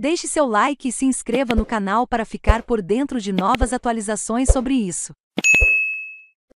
Deixe seu like e se inscreva no canal para ficar por dentro de novas atualizações sobre isso.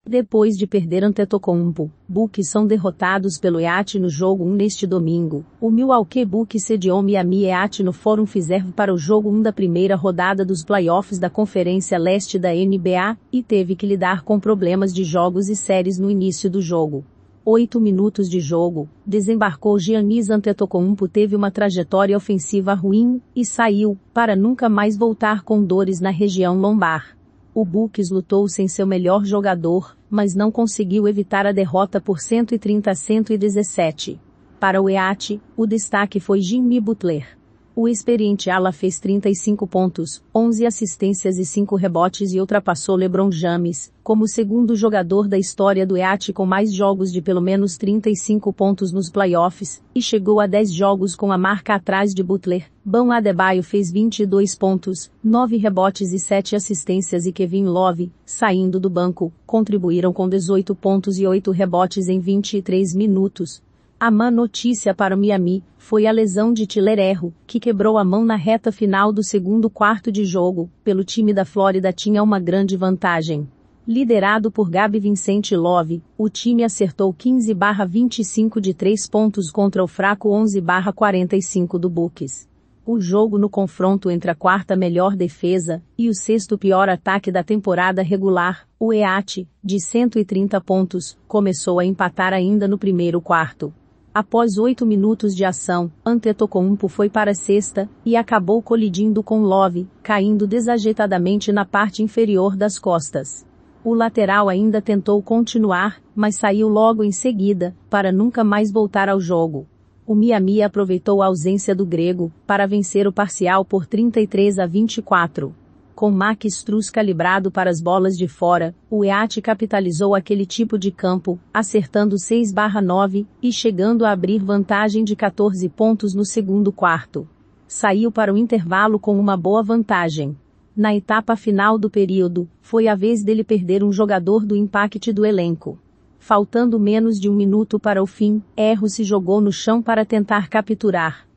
Depois de perder Antetokounmpo, Bucks são derrotados pelo Eat no jogo 1 neste domingo. O Milwaukee Bucks sediou Miami Eat no Fórum Fiserv para o jogo 1 da primeira rodada dos playoffs da Conferência Leste da NBA e teve que lidar com problemas de jogos e séries no início do jogo. 8 minutos de jogo, desembarcou Giannis Antetokounmpo teve uma trajetória ofensiva ruim e saiu para nunca mais voltar com dores na região lombar. O Bucks lutou sem seu melhor jogador, mas não conseguiu evitar a derrota por 130 a 117. Para o EAT, o destaque foi Jimmy Butler. O experiente ala fez 35 pontos, 11 assistências e 5 rebotes e ultrapassou LeBron James, como segundo jogador da história do EAT com mais jogos de pelo menos 35 pontos nos playoffs, e chegou a 10 jogos com a marca atrás de Butler. Bam Adebayo fez 22 pontos, 9 rebotes e 7 assistências e Kevin Love, saindo do banco, contribuíram com 18 pontos e 8 rebotes em 23 minutos, a má notícia para o Miami foi a lesão de Tilererro, que quebrou a mão na reta final do segundo quarto de jogo, pelo time da Flórida tinha uma grande vantagem. Liderado por Gabi Vincente Love, o time acertou 15/25 de três pontos contra o fraco 11/45 do Bucks. O jogo no confronto entre a quarta melhor defesa e o sexto pior ataque da temporada regular, o EAT, de 130 pontos, começou a empatar ainda no primeiro quarto. Após oito minutos de ação, Antetokounmpo foi para a cesta e acabou colidindo com Love, caindo desajeitadamente na parte inferior das costas. O lateral ainda tentou continuar, mas saiu logo em seguida, para nunca mais voltar ao jogo. O Miami aproveitou a ausência do grego para vencer o parcial por 33 a 24. Com Mack Struz calibrado para as bolas de fora, o EAT capitalizou aquele tipo de campo, acertando 6/9 e chegando a abrir vantagem de 14 pontos no segundo quarto. Saiu para o intervalo com uma boa vantagem. Na etapa final do período, foi a vez dele perder um jogador do impacto do elenco. Faltando menos de um minuto para o fim, Erro se jogou no chão para tentar capturar,